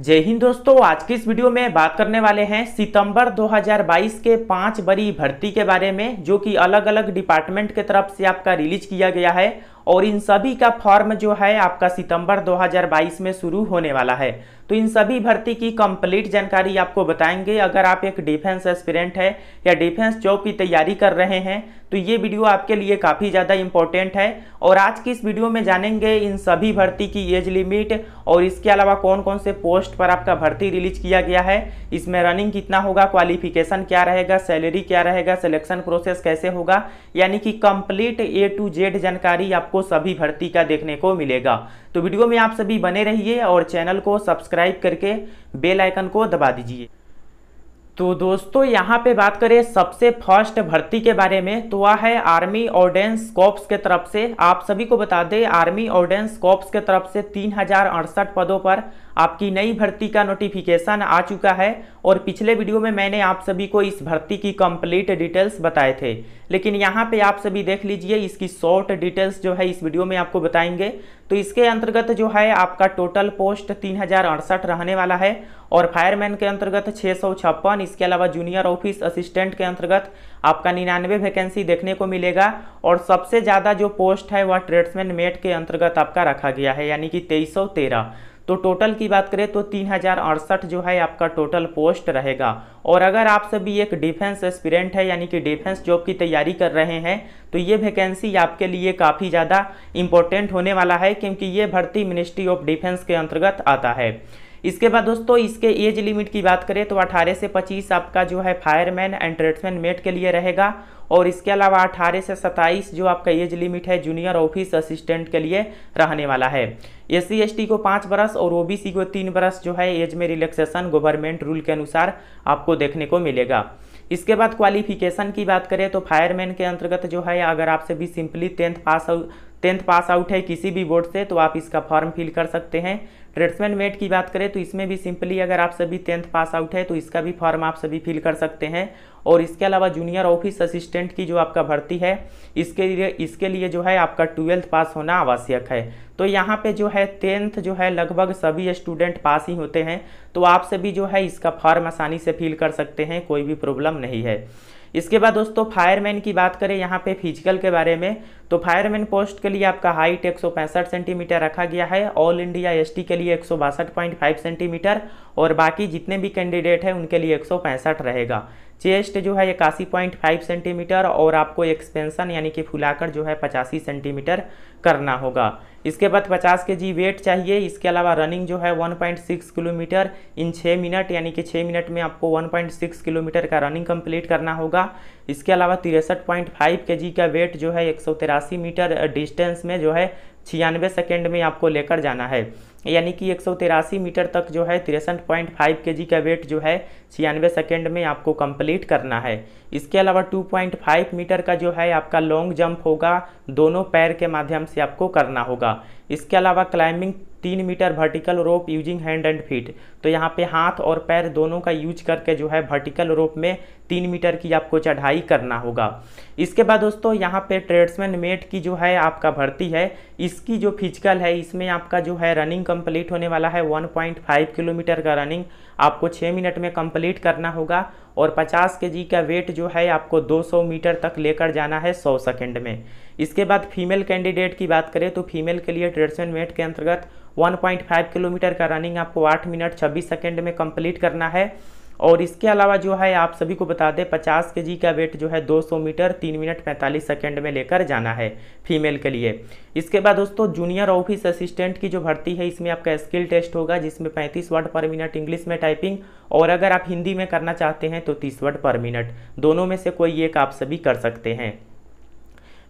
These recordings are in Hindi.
जय हिंद दोस्तों आज की इस वीडियो में बात करने वाले हैं सितंबर 2022 के पांच बड़ी भर्ती के बारे में जो कि अलग अलग डिपार्टमेंट के तरफ से आपका रिलीज किया गया है और इन सभी का फॉर्म जो है आपका सितंबर 2022 में शुरू होने वाला है तो इन सभी भर्ती की कंप्लीट जानकारी आपको बताएंगे अगर आप एक डिफेंस एस्पिरेंट है या डिफेंस जॉब की तैयारी कर रहे हैं तो ये वीडियो आपके लिए काफ़ी ज़्यादा इंपॉर्टेंट है और आज की इस वीडियो में जानेंगे इन सभी भर्ती की एज लिमिट और इसके अलावा कौन कौन से पोस्ट पर आपका भर्ती रिलीज किया गया है इसमें रनिंग कितना होगा क्वालिफिकेशन क्या रहेगा सैलरी क्या रहेगा सिलेक्शन प्रोसेस कैसे होगा यानी कि कंप्लीट ए टू जेड जानकारी आपको आपको सभी भर्ती का देखने को मिलेगा तो वीडियो में आप सभी बने रहिए और चैनल को सब्सक्राइब करके बेल आइकन को दबा दीजिए तो दोस्तों यहाँ पे बात करें सबसे फर्स्ट भर्ती के बारे में तो वह है आर्मी ऑर्डेंस कॉप्स के तरफ से आप सभी को बता दें आर्मी ऑर्डेंस कॉप्स के तरफ से तीन पदों पर आपकी नई भर्ती का नोटिफिकेशन आ चुका है और पिछले वीडियो में मैंने आप सभी को इस भर्ती की कंप्लीट डिटेल्स बताए थे लेकिन यहाँ पे आप सभी देख लीजिए इसकी शॉर्ट डिटेल्स जो है इस वीडियो में आपको बताएंगे तो इसके अंतर्गत जो है आपका टोटल पोस्ट तीन रहने वाला है और फायरमैन के अंतर्गत छः इसके अलावा जूनियर ऑफिस असिस्टेंट के अंतर्गत आपका निन्यानवे वैकेंसी देखने को मिलेगा और सबसे ज़्यादा जो पोस्ट है वह ट्रेड्समैन मेट के अंतर्गत आपका रखा गया है यानी कि तेईस तो टोटल की बात करें तो तीन जो है आपका टोटल पोस्ट रहेगा और अगर आप सभी एक डिफेंस एस्पिरेंट है यानी कि डिफेंस जॉब की तैयारी कर रहे हैं तो ये वैकेंसी आपके लिए काफ़ी ज़्यादा इंपॉर्टेंट होने वाला है क्योंकि ये भर्ती मिनिस्ट्री ऑफ डिफेंस के अंतर्गत आता है इसके बाद दोस्तों इसके एज लिमिट की बात करें तो 18 से 25 आपका जो है फायरमैन एंड ट्रेड्समैन मेट के लिए रहेगा और इसके अलावा अठारह से सत्ताईस जो आपका एज लिमिट है जूनियर ऑफिस असिस्टेंट के लिए रहने वाला है एस सी को पाँच बरस और ओबीसी को तीन बरस जो है एज में रिलैक्सेशन गवर्नमेंट रूल के अनुसार आपको देखने को मिलेगा इसके बाद क्वालिफिकेशन की बात करें तो फायरमैन के अंतर्गत जो है अगर आपसे भी simply tenth pass out tenth pass out है किसी भी बोर्ड से तो आप इसका फॉर्म फिल कर सकते हैं ट्रेड्समैन मेट की बात करें तो इसमें भी सिंपली अगर आप सभी टेंथ पास आउट है तो इसका भी फॉर्म आप सभी फिल कर सकते हैं और इसके अलावा जूनियर ऑफिस असिस्टेंट की जो आपका भर्ती है इसके लिए इसके लिए जो है आपका ट्वेल्थ पास होना आवश्यक है तो यहाँ पे जो है टेंथ जो है लगभग सभी स्टूडेंट पास ही होते हैं तो आप सभी जो है इसका फॉर्म आसानी से फिल कर सकते हैं कोई भी प्रॉब्लम नहीं है इसके बाद दोस्तों फायरमैन की बात करें यहाँ पे फिजिकल के बारे में तो फायरमैन पोस्ट के लिए आपका हाइट एक सेंटीमीटर रखा गया है ऑल इंडिया एसटी के लिए एक सेंटीमीटर और बाकी जितने भी कैंडिडेट हैं उनके लिए एक रहेगा चेस्ट जो है इक्यासी पॉइंट फाइव सेंटीमीटर और आपको एक्सपेंसन यानी कि फुलाकर जो है पचासी सेंटीमीटर करना होगा इसके बाद 50 के जी वेट चाहिए इसके अलावा रनिंग जो है 1.6 किलोमीटर इन 6 मिनट यानी कि 6 मिनट में आपको 1.6 किलोमीटर का रनिंग कंप्लीट करना होगा इसके अलावा तिरसठ पॉइंट फाइव के जी का वेट जो है एक मीटर डिस्टेंस में जो है छियानवे सेकेंड में आपको लेकर जाना है यानी कि एक मीटर तक जो है तिरसठ पॉइंट फाइव के जी का वेट जो है छियानवे सेकेंड में आपको कंप्लीट करना है इसके अलावा टू पॉइंट फाइव मीटर का जो है आपका लॉन्ग जंप होगा दोनों पैर के माध्यम से आपको करना होगा इसके अलावा क्लाइंबिंग तीन metre vertical rope using hand and feet तो यहाँ पे हाथ और पैर दोनों का यूज करके जो है वर्टिकल रोप में तीन मीटर की आपको चढ़ाई करना होगा इसके बाद दोस्तों यहाँ पे ट्रेड्समैन मेट की जो है आपका भर्ती है इसकी जो फिजिकल है इसमें आपका जो है रनिंग कंप्लीट होने वाला है 1.5 किलोमीटर का रनिंग आपको छः मिनट में कंप्लीट करना होगा और 50 के का वेट जो है आपको 200 मीटर तक लेकर जाना है 100 सेकंड में इसके बाद फीमेल कैंडिडेट की बात करें तो फीमेल के लिए ट्रेड्समैन मेट के अंतर्गत 1.5 किलोमीटर का रनिंग आपको 8 मिनट छब्बीस सेकेंड में कंप्लीट करना है और इसके अलावा जो है आप सभी को बता दें 50 के जी का वेट जो है 200 मीटर तीन मिनट 45 सेकंड में लेकर जाना है फीमेल के लिए इसके बाद दोस्तों जूनियर ऑफिस असिस्टेंट की जो भर्ती है इसमें आपका स्किल टेस्ट होगा जिसमें 35 वर्ड पर मिनट इंग्लिश में टाइपिंग और अगर आप हिंदी में करना चाहते हैं तो तीस वर्ड पर मिनट दोनों में से कोई एक आप सभी कर सकते हैं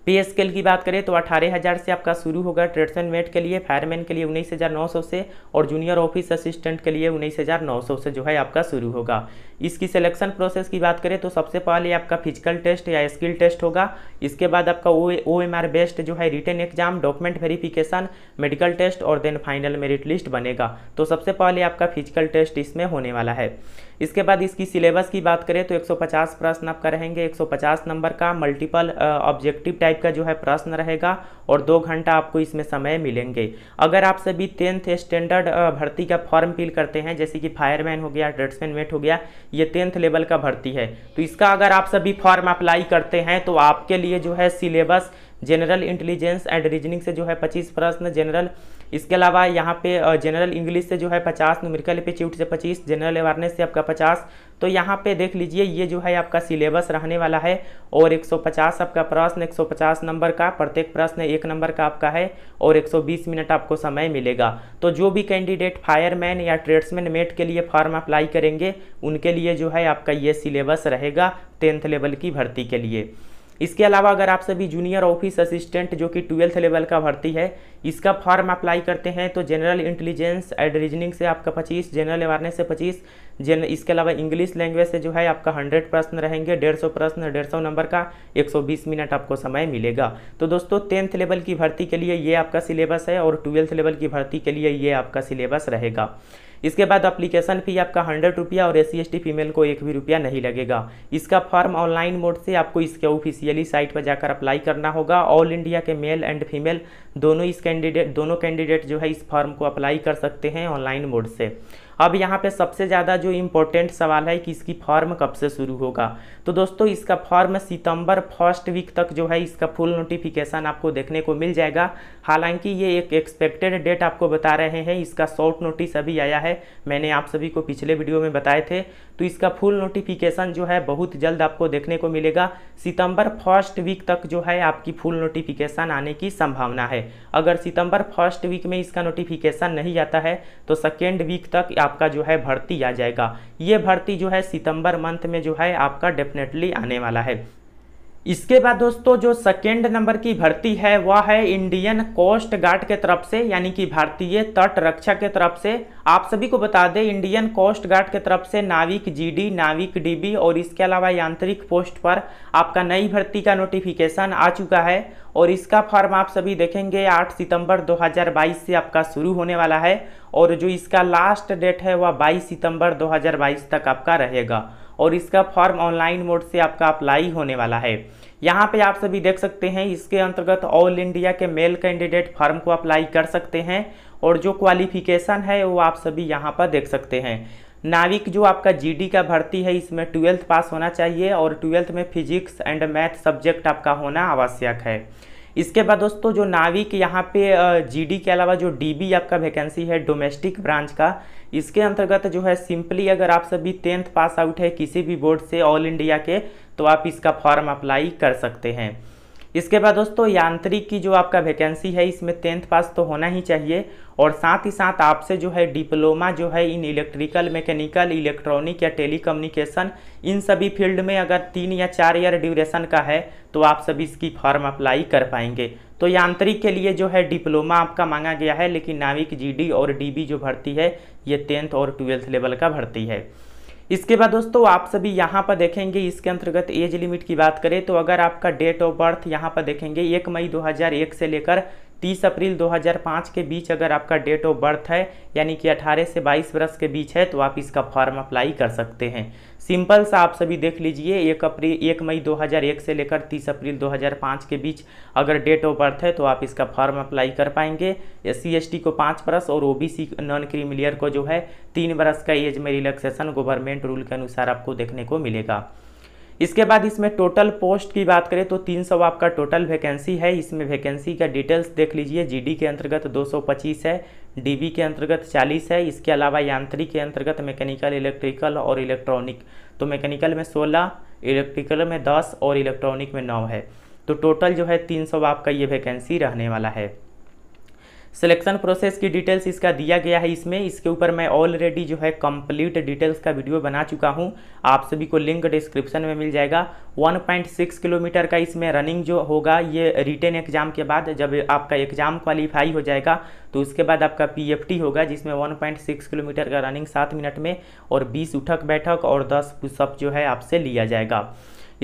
पे स्केल की बात करें तो अठारह हज़ार से आपका शुरू होगा ट्रेडसन मेट के लिए फायरमैन के लिए उन्नीस हज़ार नौ सौ से और जूनियर ऑफिस असिस्टेंट के लिए उन्नीस हज़ार नौ सौ से जो है आपका शुरू होगा इसकी सिलेक्शन प्रोसेस की बात करें तो सबसे पहले आपका फिजिकल टेस्ट या स्किल टेस्ट होगा इसके बाद आपका O O M R based जो है written exam document verification medical test और देन फाइनल मेरिट लिस्ट बनेगा तो सबसे पहले आपका फिजिकल टेस्ट इसमें होने वाला है इसके बाद इसकी सिलेबस की बात करें तो 150 प्रश्न आपका रहेंगे 150 नंबर का मल्टीपल ऑब्जेक्टिव टाइप का जो है प्रश्न रहेगा और दो घंटा आपको इसमें समय मिलेंगे अगर आप सभी टेंथ स्टैंडर्ड भर्ती का फॉर्म फिल करते हैं जैसे कि फायरमैन हो गया ट्रेड्समैन मेट हो गया ये टेंथ लेवल का भर्ती है तो इसका अगर आप सभी फॉर्म अप्लाई करते हैं तो आपके लिए जो है syllabus general intelligence and reasoning से जो है पच्चीस प्रश्न जनरल इसके अलावा यहाँ पे जनरल इंग्लिश से जो है पचास न्यूमेरिकल एप्टीट्यूड से पच्चीस जनरल अवेयरनेस से आपका पचास तो यहाँ पे देख लीजिए ये जो है आपका सिलेबस रहने वाला है और 150 आपका प्रश्न 150 नंबर का प्रत्येक प्रश्न एक नंबर का आपका है और 120 मिनट आपको समय मिलेगा तो जो भी कैंडिडेट फायरमैन या ट्रेड्समैन मेट के लिए फॉर्म अप्लाई करेंगे उनके लिए जो है आपका ये सिलेबस रहेगा टेंथ लेवल की भर्ती के लिए इसके अलावा अगर आप सभी जूनियर ऑफिस असिस्टेंट जो कि ट्वेल्थ लेवल का भर्ती है इसका फॉर्म अप्लाई करते हैं तो जनरल इंटेलिजेंस एंड रीजनिंग से आपका 25 जनरल अवेयरनेस से 25 जन इसके अलावा इंग्लिश लैंग्वेज से जो है आपका 100 प्रश्न रहेंगे 150 प्रश्न 150 नंबर का 120 मिनट आपको समय मिलेगा तो दोस्तों टेंथ लेवल की भर्ती के लिए ये आपका सिलेबस है और ट्वेल्थ लेवल की भर्ती के लिए ये आपका सिलेबस रहेगा इसके बाद अप्लीकेशन फ़ी आपका हंड्रेड रुपया और एस सी फीमेल को एक भी रुपया नहीं लगेगा इसका फॉर्म ऑनलाइन मोड से आपको इसके ऑफिशियली साइट पर जाकर अप्लाई करना होगा ऑल इंडिया के मेल एंड फीमेल दोनों इस कैंडिडेट दोनों कैंडिडेट जो है इस फॉर्म को अप्लाई कर सकते हैं ऑनलाइन मोड से अब यहाँ पे सबसे ज़्यादा जो इम्पोर्टेंट सवाल है कि इसकी फॉर्म कब से शुरू होगा तो दोस्तों इसका फॉर्म सितंबर फर्स्ट वीक तक जो है इसका फुल नोटिफिकेशन आपको देखने को मिल जाएगा हालांकि ये एक एक्सपेक्टेड डेट आपको बता रहे हैं इसका शॉर्ट नोटिस अभी आया है मैंने आप सभी को पिछले वीडियो में बताए थे तो इसका फुल नोटिफिकेशन जो है बहुत जल्द आपको देखने को मिलेगा सितंबर फर्स्ट वीक तक जो है आपकी फुल नोटिफिकेशन आने की संभावना है अगर सितंबर फर्स्ट वीक में इसका नोटिफिकेशन नहीं आता है तो सेकेंड वीक तक आपका जो है भर्ती आ जाएगा ये भर्ती जो है सितंबर मंथ में जो है आपका डेफिनेटली आने वाला है इसके बाद दोस्तों जो सेकेंड नंबर की भर्ती है वह है इंडियन कोस्ट गार्ड के तरफ से यानी कि भारतीय तट रक्षा के तरफ से आप सभी को बता दें इंडियन कोस्ट गार्ड के तरफ से नाविक जीडी नाविक डीबी और इसके अलावा यांत्रिक पोस्ट पर आपका नई भर्ती का नोटिफिकेशन आ चुका है और इसका फॉर्म आप सभी देखेंगे आठ सितम्बर दो से आपका शुरू होने वाला है और जो इसका लास्ट डेट है वह बाईस सितम्बर दो तक आपका रहेगा और इसका फॉर्म ऑनलाइन मोड से आपका अप्लाई होने वाला है यहाँ पे आप सभी देख सकते हैं इसके अंतर्गत ऑल इंडिया के मेल कैंडिडेट फॉर्म को अप्लाई कर सकते हैं और जो क्वालिफिकेशन है वो आप सभी यहाँ पर देख सकते हैं नाविक जो आपका जीडी का भर्ती है इसमें ट्वेल्थ पास होना चाहिए और ट्वेल्थ में फिजिक्स एंड मैथ सब्जेक्ट आपका होना आवश्यक है इसके बाद दोस्तों जो नाविक यहाँ पे जीडी के अलावा जो डीबी आपका वैकेंसी है डोमेस्टिक ब्रांच का इसके अंतर्गत जो है सिंपली अगर आप सभी टेंथ पास आउट है किसी भी बोर्ड से ऑल इंडिया के तो आप इसका फॉर्म अप्लाई कर सकते हैं इसके बाद दोस्तों यांत्रिक की जो आपका वैकेंसी है इसमें टेंथ पास तो होना ही चाहिए और साथ ही साथ आपसे जो है डिप्लोमा जो है इन इलेक्ट्रिकल मैकेनिकल इलेक्ट्रॉनिक या टेली इन सभी फील्ड में अगर तीन या चार ईयर ड्यूरेशन का है तो आप सभी इसकी फॉर्म अप्लाई कर पाएंगे तो यांत्रिक के लिए जो है डिप्लोमा आपका मांगा गया है लेकिन नाविक जी और डी जो भर्ती है ये टेंथ और ट्वेल्थ लेवल का भर्ती है इसके बाद दोस्तों आप सभी यहाँ पर देखेंगे इसके अंतर्गत एज लिमिट की बात करें तो अगर आपका डेट ऑफ बर्थ यहाँ पर देखेंगे एक मई 2001 से लेकर 30 अप्रैल 2005 के बीच अगर आपका डेट ऑफ बर्थ है यानी कि 18 से 22 वर्ष के बीच है तो आप इसका फॉर्म अप्लाई कर सकते हैं सिंपल सा आप सभी देख लीजिए एक अप्रैल एक मई 2001 से लेकर 30 अप्रैल 2005 के बीच अगर डेट ऑफ बर्थ है तो आप इसका फॉर्म अप्लाई कर पाएंगे एस सी को पाँच बरस और ओ नॉन क्रीमिलियर को जो है तीन बरस का एज में रिलैक्सेशन गवर्नमेंट रूल के अनुसार आपको देखने को मिलेगा इसके बाद इसमें टोटल पोस्ट की बात करें तो 300 आपका टोटल वैकेंसी है इसमें वैकेंसी का डिटेल्स देख लीजिए जीडी के अंतर्गत 225 है डीबी के अंतर्गत 40 है इसके अलावा यांत्रिक के अंतर्गत मैकेनिकल इलेक्ट्रिकल और इलेक्ट्रॉनिक तो मैकेनिकल में 16 इलेक्ट्रिकल में 10 और इलेक्ट्रॉनिक में 9 है तो टोटल जो है तीन आपका ये वैकेंसी रहने वाला है सिलेक्शन प्रोसेस की डिटेल्स इसका दिया गया है इसमें इसके ऊपर मैं ऑलरेडी जो है कंप्लीट डिटेल्स का वीडियो बना चुका हूं आप सभी को लिंक डिस्क्रिप्शन में मिल जाएगा 1.6 किलोमीटर का इसमें रनिंग जो होगा ये रिटेन एग्जाम के बाद जब आपका एग्जाम क्वालिफाई हो जाएगा तो उसके बाद आपका पी होगा जिसमें वन किलोमीटर का रनिंग सात मिनट में और बीस उठक बैठक और दस पुशअप जो है आपसे लिया जाएगा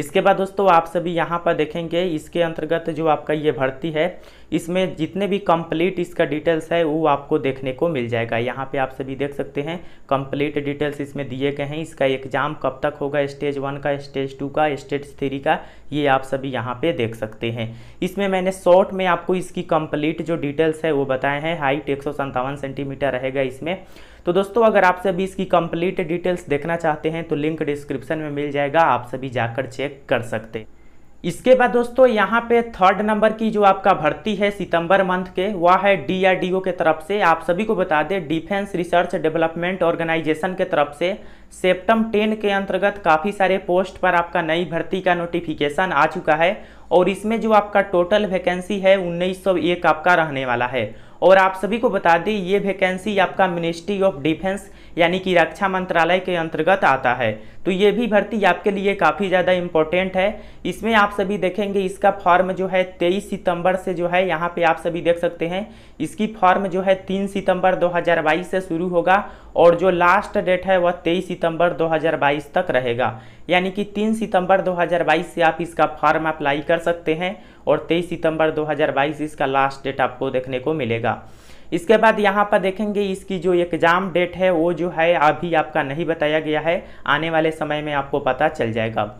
इसके बाद दोस्तों आप सभी यहाँ पर देखेंगे इसके अंतर्गत जो आपका ये भर्ती है इसमें जितने भी कंप्लीट इसका डिटेल्स है वो आपको देखने को मिल जाएगा यहाँ पे आप सभी देख सकते हैं कंप्लीट डिटेल्स इसमें दिए गए हैं इसका एग्ज़ाम कब तक होगा स्टेज वन का स्टेज टू का स्टेज थ्री का ये आप सभी यहाँ पे देख सकते हैं इसमें मैंने शॉर्ट में आपको इसकी कंप्लीट जो डिटेल्स है वो बताए हैं हाइट एक सेंटीमीटर रहेगा इसमें तो दोस्तों अगर आप सभी इसकी कंप्लीट डिटेल्स देखना चाहते हैं तो लिंक डिस्क्रिप्शन में मिल जाएगा आप सभी जाकर चेक कर सकते हैं इसके बाद दोस्तों यहाँ पे थर्ड नंबर की जो आपका भर्ती है सितंबर मंथ के वह है डीआरडीओ के तरफ से आप सभी को बता दें डिफेंस रिसर्च डेवलपमेंट ऑर्गेनाइजेशन के तरफ से सेप्टम टेन के अंतर्गत काफ़ी सारे पोस्ट पर आपका नई भर्ती का नोटिफिकेशन आ चुका है और इसमें जो आपका टोटल वैकेंसी है उन्नीस आपका रहने वाला है और आप सभी को बता दें ये वैकेंसी आपका मिनिस्ट्री ऑफ डिफेंस यानी कि रक्षा मंत्रालय के अंतर्गत आता है तो ये भी भर्ती आपके लिए काफ़ी ज़्यादा इम्पोर्टेंट है इसमें आप सभी देखेंगे इसका फॉर्म जो है 23 सितंबर से जो है यहाँ पे आप सभी देख सकते हैं इसकी फॉर्म जो है 3 सितंबर 2022 से शुरू होगा और जो लास्ट डेट है वह 23 सितंबर 2022 तक रहेगा यानी कि 3 सितंबर 2022 से आप इसका फॉर्म अप्लाई कर सकते हैं और 23 सितंबर 2022 इसका लास्ट डेट आपको देखने को मिलेगा इसके बाद यहाँ पर देखेंगे इसकी जो एग्ज़ाम डेट है वो जो है अभी आपका नहीं बताया गया है आने वाले समय में आपको पता चल जाएगा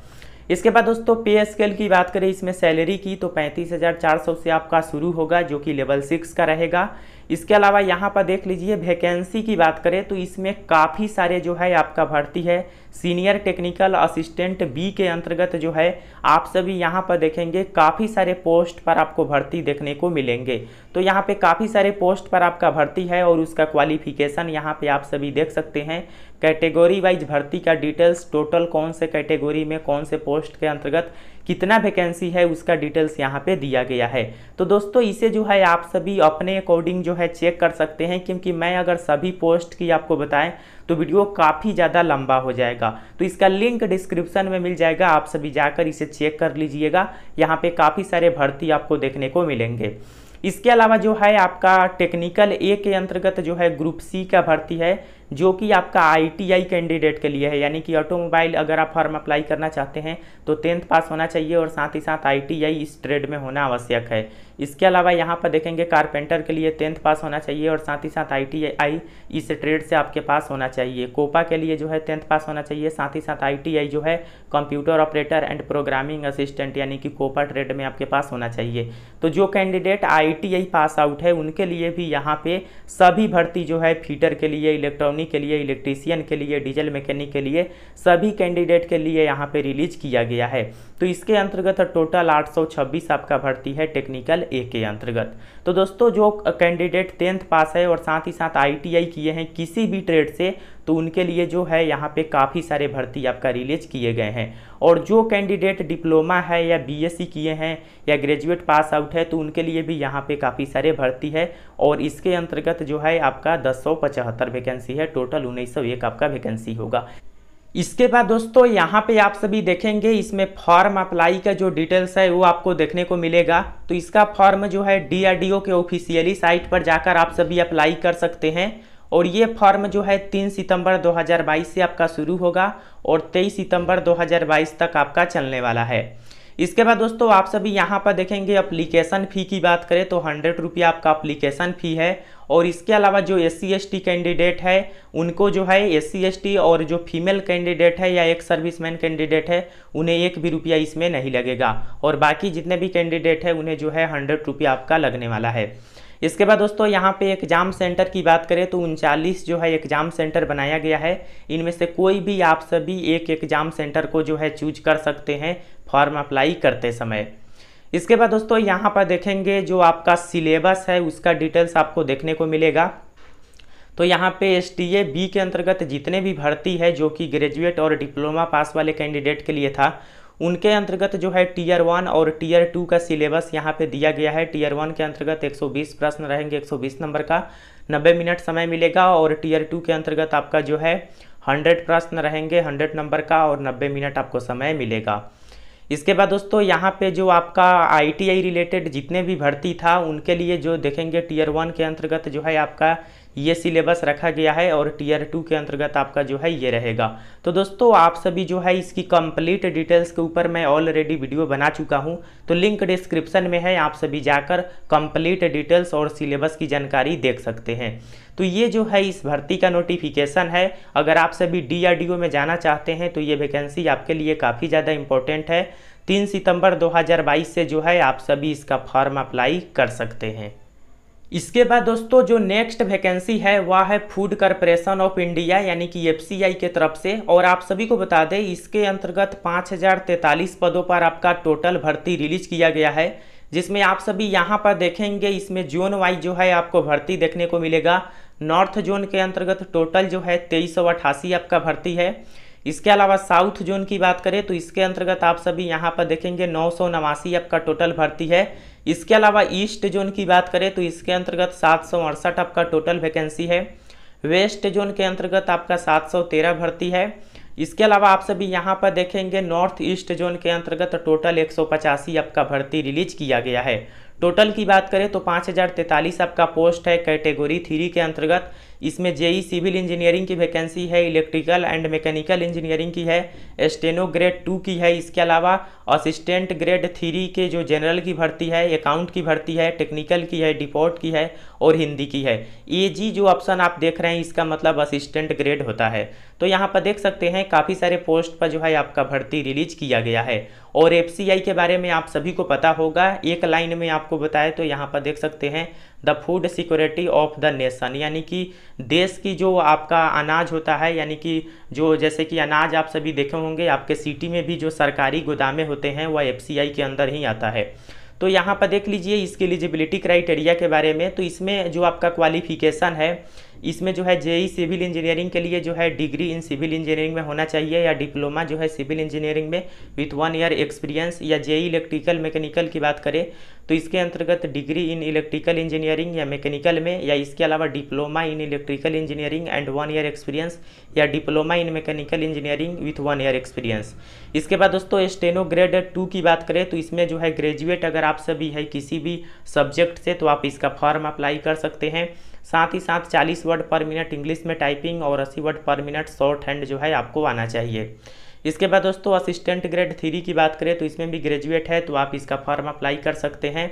इसके बाद दोस्तों पे स्केल की बात करें इसमें सैलरी की तो पैंतीस हज़ार चार सौ से आपका शुरू होगा जो कि लेवल सिक्स का रहेगा इसके अलावा यहाँ पर देख लीजिए वैकेंसी की बात करें तो इसमें काफ़ी सारे जो है आपका भर्ती है सीनियर टेक्निकल असिस्टेंट बी के अंतर्गत जो है आप सभी यहाँ पर देखेंगे काफ़ी सारे पोस्ट पर आपको भर्ती देखने को मिलेंगे तो यहाँ पे काफ़ी सारे पोस्ट पर आपका भर्ती है और उसका क्वालिफिकेशन यहाँ पे आप सभी देख सकते हैं कैटेगरी वाइज भर्ती का डिटेल्स टोटल कौन से कैटेगरी में कौन से पोस्ट के अंतर्गत कितना वैकेंसी है उसका डिटेल्स यहाँ पे दिया गया है तो दोस्तों इसे जो है आप सभी अपने अकॉर्डिंग जो है चेक कर सकते हैं क्योंकि मैं अगर सभी पोस्ट की आपको बताएं तो वीडियो काफ़ी ज़्यादा लंबा हो जाएगा तो इसका लिंक डिस्क्रिप्शन में मिल जाएगा आप सभी जाकर इसे चेक कर लीजिएगा यहाँ पे काफ़ी सारे भर्ती आपको देखने को मिलेंगे इसके अलावा जो है आपका टेक्निकल ए के अंतर्गत जो है ग्रुप सी का भर्ती है जो कि आपका आईटीआई कैंडिडेट के लिए है यानी कि ऑटोमोबाइल अगर आप फॉर्म अप्लाई करना चाहते हैं तो टेंथ पास होना चाहिए और साथ ही साथ आईटीआई इस ट्रेड में होना आवश्यक है इसके अलावा यहाँ पर देखेंगे कारपेंटर के लिए टेंथ पास होना चाहिए और साथ ही साथ आईटीआई इस ट्रेड से आपके पास होना चाहिए कोपा के लिए जो है टेंथ पास होना चाहिए साथ ही साथ आईटीआई जो है computer operator and programming assistant यानी कि कोपा ट्रेड में आपके पास होना चाहिए तो जो कैंडिडेट आईटीआई पास आउट है उनके लिए भी यहाँ पे सभी भर्ती जो है फीटर के लिए इलेक्ट्रॉनिक अग्नि के लिए इलेक्ट्रीसियन के लिए डीजल मैकेनिक के लिए सभी कैंडिडेट के लिए यहाँ पर रिलीज किया गया है तो इसके अंतर्गत टोटल 826 आपका भर्ती है टेक्निकल ए के अंतर्गत तो दोस्तों जो कैंडिडेट टेंथ पास है और साथ ही साथ आईटीआई किए हैं किसी भी ट्रेड से तो उनके लिए जो है यहाँ पे काफ़ी सारे भर्ती आपका रिलीज किए गए हैं और जो कैंडिडेट डिप्लोमा है या बीएससी e किए हैं या ग्रेजुएट पास आउट है तो उनके लिए भी यहाँ पे काफ़ी सारे भर्ती है और इसके अंतर्गत जो है आपका दस वैकेंसी है टोटल उन्नीस आपका वैकेंसी होगा इसके बाद दोस्तों यहाँ पे आप सभी देखेंगे इसमें फॉर्म अप्लाई का जो डिटेल्स है वो आपको देखने को मिलेगा तो इसका फॉर्म जो है डीआरडीओ के ऑफिशियली साइट पर जाकर आप सभी अप्लाई कर सकते हैं और ये फॉर्म जो है 3 सितंबर 2022 से आपका शुरू होगा और 23 सितंबर 2022 तक आपका चलने वाला है इसके बाद दोस्तों आप सभी यहाँ पर देखेंगे अप्लीकेशन फ़ी की बात करें तो हंड्रेड रुपया आपका अप्लीकेशन फ़ी है और इसके अलावा जो एस सी कैंडिडेट है उनको जो है एस सी और जो फीमेल कैंडिडेट है या एक सर्विसमैन कैंडिडेट है उन्हें एक भी रुपया इसमें नहीं लगेगा और बाकी जितने भी कैंडिडेट है उन्हें जो है हंड्रेड रुपया आपका लगने वाला है इसके बाद दोस्तों यहाँ पे एग्जाम सेंटर की बात करें तो उनचालीस जो है एग्जाम सेंटर बनाया गया है इनमें से कोई भी आप सभी एक एग्जाम सेंटर को जो है चूज कर सकते हैं फॉर्म अप्लाई करते समय इसके बाद दोस्तों यहाँ पर देखेंगे जो आपका सिलेबस है उसका डिटेल्स आपको देखने को मिलेगा तो यहाँ पे एस टी ए बी के अंतर्गत जितने भी भर्ती है जो कि ग्रेजुएट और डिप्लोमा पास वाले कैंडिडेट के लिए था उनके अंतर्गत जो है टीयर वन और टीयर टू का सिलेबस यहाँ पे दिया गया है टीयर वन के अंतर्गत 120 प्रश्न रहेंगे 120 नंबर का 90 मिनट समय मिलेगा और टीयर टू के अंतर्गत आपका जो है 100 प्रश्न रहेंगे 100 नंबर का और 90 मिनट आपको समय मिलेगा इसके बाद दोस्तों यहाँ पे जो आपका आईटीआई रिलेटेड जितने भी भर्ती था उनके लिए जो देखेंगे टीयर वन के अंतर्गत जो है आपका ये सिलेबस रखा गया है और टीयर टू के अंतर्गत आपका जो है ये रहेगा तो दोस्तों आप सभी जो है इसकी कंप्लीट डिटेल्स के ऊपर मैं ऑलरेडी वीडियो बना चुका हूँ तो लिंक डिस्क्रिप्शन में है आप सभी जाकर कंप्लीट डिटेल्स और सिलेबस की जानकारी देख सकते हैं तो ये जो है इस भर्ती का नोटिफिकेशन है अगर आप सभी डी में जाना चाहते हैं तो ये वैकेंसी आपके लिए काफ़ी ज़्यादा इंपॉर्टेंट है तीन सितंबर 2022 से जो है आप सभी इसका फॉर्म अप्लाई कर सकते हैं इसके बाद दोस्तों जो नेक्स्ट वैकेंसी है वह है फूड कॉरपोरेशन ऑफ इंडिया यानी कि एफ के तरफ से और आप सभी को बता दें इसके अंतर्गत पाँच पदों पर आपका टोटल भर्ती रिलीज किया गया है जिसमें आप सभी यहाँ पर देखेंगे इसमें जोन वाइज जो है आपको भर्ती देखने को मिलेगा नॉर्थ जोन के अंतर्गत टोटल जो है तेईस आपका भर्ती है इसके अलावा साउथ जोन की बात करें तो इसके अंतर्गत आप सभी यहाँ पर देखेंगे नौ सौ नवासी आपका टोटल भर्ती है इसके अलावा ईस्ट जोन की बात करें तो इसके अंतर्गत सात सौ अड़सठ आपका टोटल वैकेंसी है वेस्ट जोन के अंतर्गत आपका सात सौ तेरह भर्ती है इसके अलावा आप सभी यहाँ पर देखेंगे नॉर्थ ईस्ट जोन के अंतर्गत टोटल एक आपका भर्ती रिलीज किया गया है टोटल की बात करें तो पाँच आपका पोस्ट है कैटेगरी थ्री के अंतर्गत इसमें जेई सिविल इंजीनियरिंग की वैकेंसी है इलेक्ट्रिकल एंड मैकेनिकल इंजीनियरिंग की है स्टेनो ग्रेड टू की है इसके अलावा असिस्टेंट ग्रेड थ्री के जो जनरल की भर्ती है अकाउंट की भर्ती है टेक्निकल की है डिपोर्ट की है और हिंदी की है ए जी जो ऑप्शन आप देख रहे हैं इसका मतलब असिस्टेंट ग्रेड होता है तो यहाँ पर देख सकते हैं काफ़ी सारे पोस्ट पर जो है आपका भर्ती रिलीज किया गया है और एफ के बारे में आप सभी को पता होगा एक लाइन में आपको बताए तो यहाँ पर देख सकते हैं the food security of the nation यानी कि देश की जो आपका अनाज होता है यानी कि जो जैसे कि अनाज आप सभी देखे होंगे आपके सिटी में भी जो सरकारी गोदामे होते हैं वह एफ के अंदर ही आता है तो यहाँ पर देख लीजिए इसके एलिजिबिलिटी क्राइटेरिया के बारे में तो इसमें जो आपका क्वालिफिकेशन है इसमें जो है जेई सिविल इंजीनियरिंग के लिए जो है डिग्री इन सिविल इंजीनियरिंग में होना चाहिए या डिप्लोमा जो है सिविल इंजीनियरिंग में विथ वन ईयर एक्सपीरियंस या जेई इलेक्ट्रिकल मैकेनिकल की बात करें तो इसके अंतर्गत डिग्री इन इलेक्ट्रिकल इंजीनियरिंग या मैकेनिकल में या इसके अलावा diploma in electrical engineering and one year experience या diploma in mechanical engineering with one year experience इसके बाद दोस्तों स्टेनो ग्रेड टू की बात करें तो इसमें जो है ग्रेजुएट अगर आप सभी है किसी भी सब्जेक्ट से तो आप इसका फॉर्म अप्लाई कर सकते हैं साथ ही साथ 40 वर्ड पर मिनट इंग्लिश में टाइपिंग और 80 वर्ड पर मिनट शॉर्ट हैंड जो है आपको आना चाहिए इसके बाद दोस्तों असिस्टेंट ग्रेड थ्री की बात करें तो इसमें भी ग्रेजुएट है तो आप इसका फॉर्म अप्लाई कर सकते हैं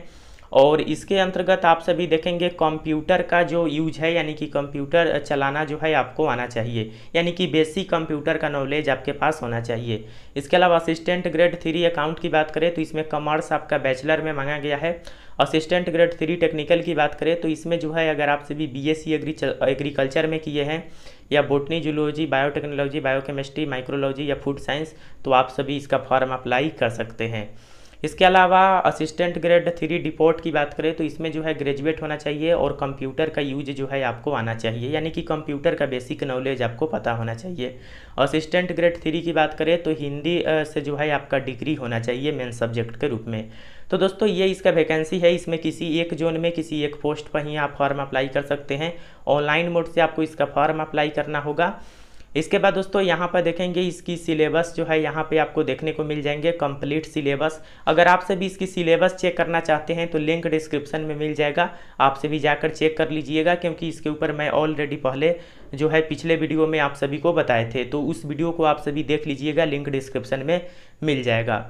और इसके अंतर्गत आप सभी देखेंगे कंप्यूटर का जो यूज है यानी कि कंप्यूटर चलाना जो है आपको आना चाहिए यानी कि बेसिक कंप्यूटर का नॉलेज आपके पास होना चाहिए इसके अलावा असिस्टेंट ग्रेड थ्री अकाउंट की बात करें तो इसमें कॉमर्स आपका बैचलर में मांगा गया है असिस्टेंट ग्रेड थ्री टेक्निकल की बात करें तो इसमें जो है अगर आप सभी बी एस एग्रीकल्चर में किए हैं या botany zoology biotechnology biochemistry microbiology या फूड साइंस तो आप सभी इसका फॉर्म अप्लाई कर सकते हैं इसके अलावा असिस्टेंट ग्रेड थ्री डिपोर्ट की बात करें तो इसमें जो है ग्रेजुएट होना चाहिए और कंप्यूटर का यूज जो है आपको आना चाहिए यानी कि कंप्यूटर का बेसिक नॉलेज आपको पता होना चाहिए असिस्टेंट ग्रेड थ्री की बात करें तो हिंदी से जो है आपका डिग्री होना चाहिए मेन सब्जेक्ट के रूप में तो दोस्तों ये इसका वैकेंसी है इसमें किसी एक जोन में किसी एक पोस्ट पर ही आप फॉर्म अप्लाई कर सकते हैं ऑनलाइन मोड से आपको इसका फॉर्म अप्लाई करना होगा इसके बाद दोस्तों यहाँ पर देखेंगे इसकी सिलेबस जो है यहाँ पे आपको देखने को मिल जाएंगे कंप्लीट सिलेबस अगर से भी इसकी सिलेबस चेक करना चाहते हैं तो लिंक डिस्क्रिप्शन में मिल जाएगा आपसे भी जाकर चेक कर लीजिएगा क्योंकि इसके ऊपर मैं ऑलरेडी पहले जो है पिछले वीडियो में आप सभी को बताए थे तो उस वीडियो को आप सभी देख लीजिएगा लिंक डिस्क्रिप्शन में मिल जाएगा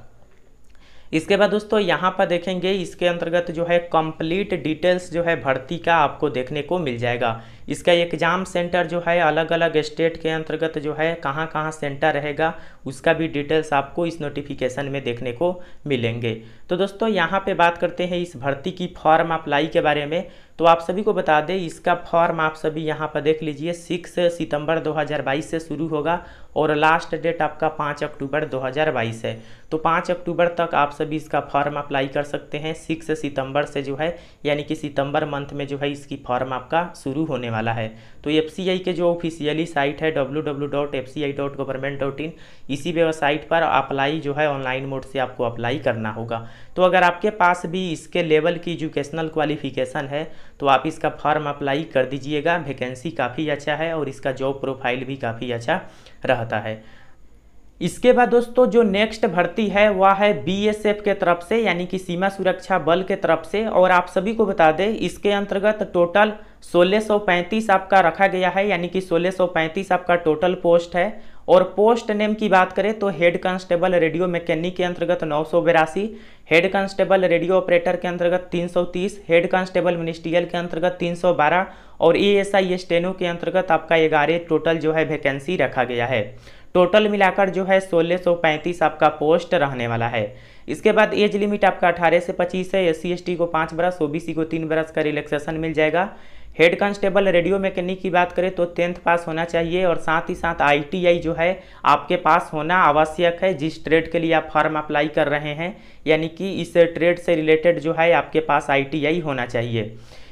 इसके बाद दोस्तों यहाँ पर देखेंगे इसके अंतर्गत जो है कंप्लीट डिटेल्स जो है भर्ती का आपको देखने को मिल जाएगा इसका एग्ज़ाम सेंटर जो है अलग अलग स्टेट के अंतर्गत जो है कहाँ कहाँ सेंटर रहेगा उसका भी डिटेल्स आपको इस नोटिफिकेशन में देखने को मिलेंगे तो दोस्तों यहाँ पे बात करते हैं इस भर्ती की फॉर्म अप्लाई के बारे में तो आप सभी को बता दें इसका फॉर्म आप सभी यहाँ पर देख लीजिए सिक्स सितंबर 2022 से शुरू होगा और लास्ट डेट आपका पाँच अक्टूबर 2022 है तो पाँच अक्टूबर तक आप सभी इसका फॉर्म अप्लाई कर सकते हैं सिक्स सितंबर से जो है यानी कि सितंबर मंथ में जो है इसकी फॉर्म आपका शुरू होने वाला है तो एफ के जो ऑफिशियली साइट है डब्ल्यू इसी वेबसाइट पर अप्लाई जो है ऑनलाइन मोड से आपको अप्लाई करना होगा तो अगर आपके पास भी इसके लेवल की एजुकेशनल क्वालिफिकेशन है तो आप इसका फॉर्म अप्लाई कर दीजिएगा वैकेंसी काफ़ी अच्छा है और इसका जॉब प्रोफाइल भी काफ़ी अच्छा रहता है इसके बाद दोस्तों जो नेक्स्ट भर्ती है वह है बीएसएफ के तरफ से यानी कि सीमा सुरक्षा बल के तरफ से और आप सभी को बता दें इसके अंतर्गत टोटल 1635 आपका रखा गया है यानी कि 1635 आपका टोटल पोस्ट है और पोस्ट नेम की बात करें तो हेड कांस्टेबल रेडियो मैकेनिक के अंतर्गत नौ हेड कांस्टेबल रेडियो ऑपरेटर के अंतर्गत 330 हेड कांस्टेबल मिनिस्ट्रियल के अंतर्गत 312 और ई e एस आई टेनो के अंतर्गत आपका ग्यारह टोटल जो है वैकेंसी रखा गया है टोटल मिलाकर जो है पैंतीस आपका पोस्ट रहने वाला है इसके बाद एज लिमिट आपका 18 से 25 है एस सी को पाँच बरस सी को तीन बरस का रिलैक्सेशन मिल जाएगा हेड कांस्टेबल रेडियो मैकेनिक की बात करें तो टेंथ पास होना चाहिए और साथ ही साथ आईटीआई जो है आपके पास होना आवश्यक है जिस ट्रेड के लिए आप फॉर्म अप्लाई कर रहे हैं यानी कि इस ट्रेड से रिलेटेड जो है आपके पास आईटीआई होना चाहिए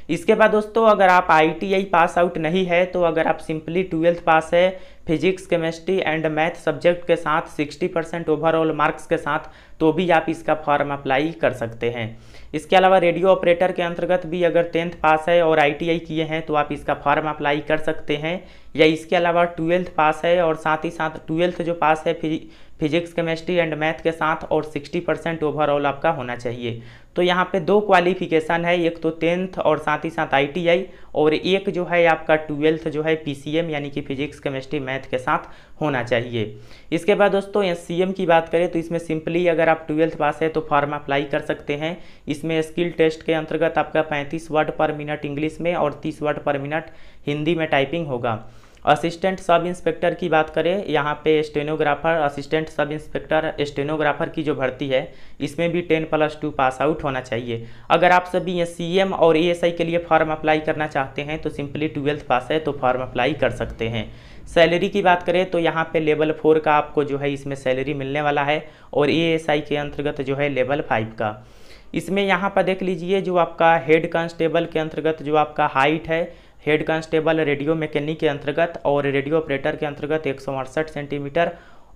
इसके बाद दोस्तों अगर आप आईटीआई पास आउट नहीं है तो अगर आप सिंपली ट्वेल्थ पास है physics chemistry and math subject के साथ 60 परसेंट ओवरऑल मार्क्स के साथ तो भी आप इसका फॉर्म अप्लाई कर सकते हैं इसके अलावा रेडियो ऑपरेटर के अंतर्गत भी अगर टेंथ पास है और आईटीआई किए हैं तो आप इसका फॉर्म अप्लाई कर सकते हैं या इसके अलावा ट्वेल्थ पास है और साथ ही साथ ट्वेल्थ जो पास है फिर फिजिक्स केमिस्ट्री एंड मैथ के साथ और 60 परसेंट ओवरऑल आपका होना चाहिए तो यहाँ पे दो क्वालिफिकेशन है एक तो टेंथ और साथ ही साथ आईटीआई और एक जो है आपका ट्वेल्थ जो है पीसीएम यानी कि फिजिक्स केमिस्ट्री मैथ के साथ होना चाहिए इसके बाद दोस्तों एस की बात करें तो इसमें सिंपली अगर आप ट्वेल्थ पास है तो फॉर्म अप्लाई कर सकते हैं इसमें स्किल टेस्ट के अंतर्गत आपका पैंतीस वर्ड पर मिनट इंग्लिश में और तीस वर्ड पर मिनट हिंदी में टाइपिंग होगा असिस्टेंट सब इंस्पेक्टर की बात करें यहाँ पे stenographer assistant sub inspector stenographer की जो भर्ती है इसमें भी ten plus two pass out होना चाहिए अगर आप सभी ये सी एम और ए एस आई के लिए फॉर्म अप्लाई करना चाहते हैं तो सिंपली ट्वेल्थ पास है तो फॉर्म अप्लाई कर सकते हैं सैलरी की बात करें तो यहाँ पे लेवल फोर का आपको जो है इसमें सैलरी मिलने वाला है और ए एस आई के अंतर्गत जो है लेवल फाइव का इसमें यहाँ पर देख लीजिए जो आपका हेड कांस्टेबल के अंतर्गत जो आपका हाइट है हेड कांस्टेबल रेडियो मैकेनिक के अंतर्गत और रेडियो ऑपरेटर के अंतर्गत एक सेंटीमीटर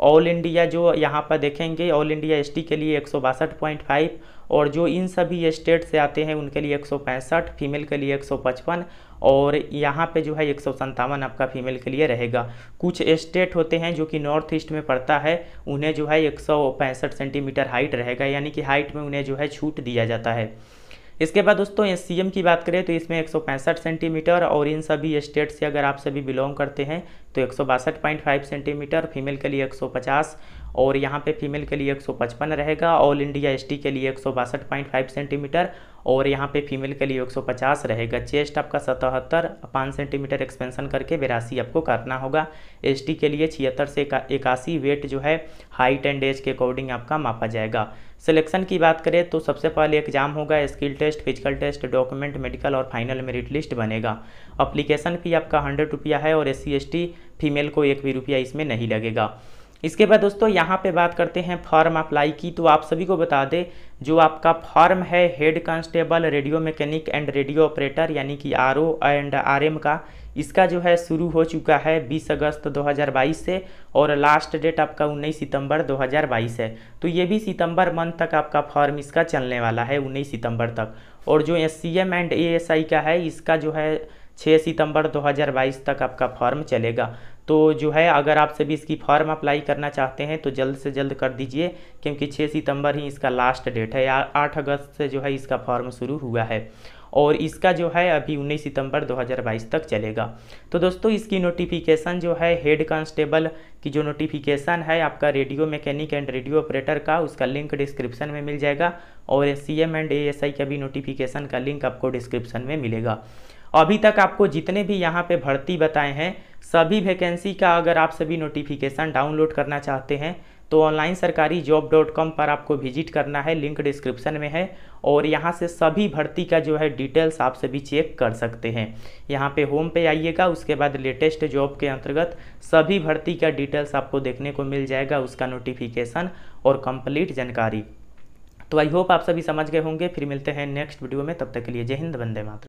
ऑल इंडिया जो यहाँ पर देखेंगे ऑल इंडिया एसटी के लिए एक और जो इन सभी स्टेट से आते हैं उनके लिए एक फीमेल के लिए 155 और यहाँ पे जो है एक आपका फीमेल के लिए रहेगा कुछ स्टेट होते हैं जो कि नॉर्थ ईस्ट में पड़ता है उन्हें जो है एक सेंटीमीटर हाइट रहेगा यानी कि हाइट में उन्हें जो है छूट दिया जाता है इसके बाद दोस्तों एस की बात करें तो इसमें एक सेंटीमीटर और इन सभी स्टेट से अगर आप सभी बिलोंग करते हैं तो एक सेंटीमीटर फीमेल के लिए पचास और यहाँ पे फीमेल के लिए 155 रहेगा ऑल इंडिया एसटी के लिए एक सेंटीमीटर और यहाँ पे फीमेल के लिए 150 रहेगा चेस्ट आपका सतहत्तर पाँच सेंटीमीटर एक्सपेंशन करके बेरासी आपको करना होगा एसटी के लिए छिहत्तर से इक्यासी वेट जो है हाइट एंड एज के अकॉर्डिंग आपका मापा जाएगा सिलेक्शन की बात करें तो सबसे पहले एग्जाम होगा skill test physical test document medical और फाइनल मेरिट लिस्ट बनेगा अप्लीकेशन फी आपका हंड्रेड रुपया है और एस सी फीमेल को एक भी रुपया इसमें नहीं लगेगा इसके बाद दोस्तों यहाँ पे बात करते हैं फॉर्म अप्लाई की तो आप सभी को बता दें जो आपका फॉर्म है head constable radio mechanic and radio operator यानी कि R O and R M का इसका जो है शुरू हो चुका है 20 अगस्त 2022 से और लास्ट डेट आपका 19 सितंबर 2022 है तो ये भी सितंबर मंथ तक आपका फॉर्म इसका चलने वाला है 19 सितंबर तक और जो S C M and A S I का है इसका जो है 6 सितंबर 2022 तक आपका फॉर्म चलेगा तो जो है अगर आप सभी इसकी फॉर्म अप्लाई करना चाहते हैं तो जल्द से जल्द कर दीजिए क्योंकि 6 सितंबर ही इसका लास्ट डेट है या 8 अगस्त से जो है इसका फॉर्म शुरू हुआ है और इसका जो है अभी 19 सितंबर 2022 तक चलेगा तो दोस्तों इसकी नोटिफिकेशन जो है हेड कांस्टेबल की जो नोटिफिकेशन है आपका radio mechanic and radio operator का उसका लिंक डिस्क्रिप्शन में मिल जाएगा और C M and A S I का भी नोटिफिकेशन का लिंक आपको डिस्क्रिप्शन में मिलेगा अभी तक आपको जितने भी यहाँ पे भर्ती बताए हैं सभी वैकेंसी का अगर आप सभी नोटिफिकेशन डाउनलोड करना चाहते हैं तो ऑनलाइन सरकारी जॉब डॉट कॉम पर आपको विजिट करना है लिंक डिस्क्रिप्शन में है और यहाँ से सभी भर्ती का जो है डिटेल्स आप सभी चेक कर सकते हैं यहाँ पे होम पे आइएगा उसके बाद लेटेस्ट जॉब के अंतर्गत सभी भर्ती का डिटेल्स आपको देखने को मिल जाएगा उसका नोटिफिकेशन और कंप्लीट जानकारी तो आई होप आप सभी समझ गए होंगे फिर मिलते हैं नेक्स्ट वीडियो में तब तक के लिए जय हिंद वंदे मातरम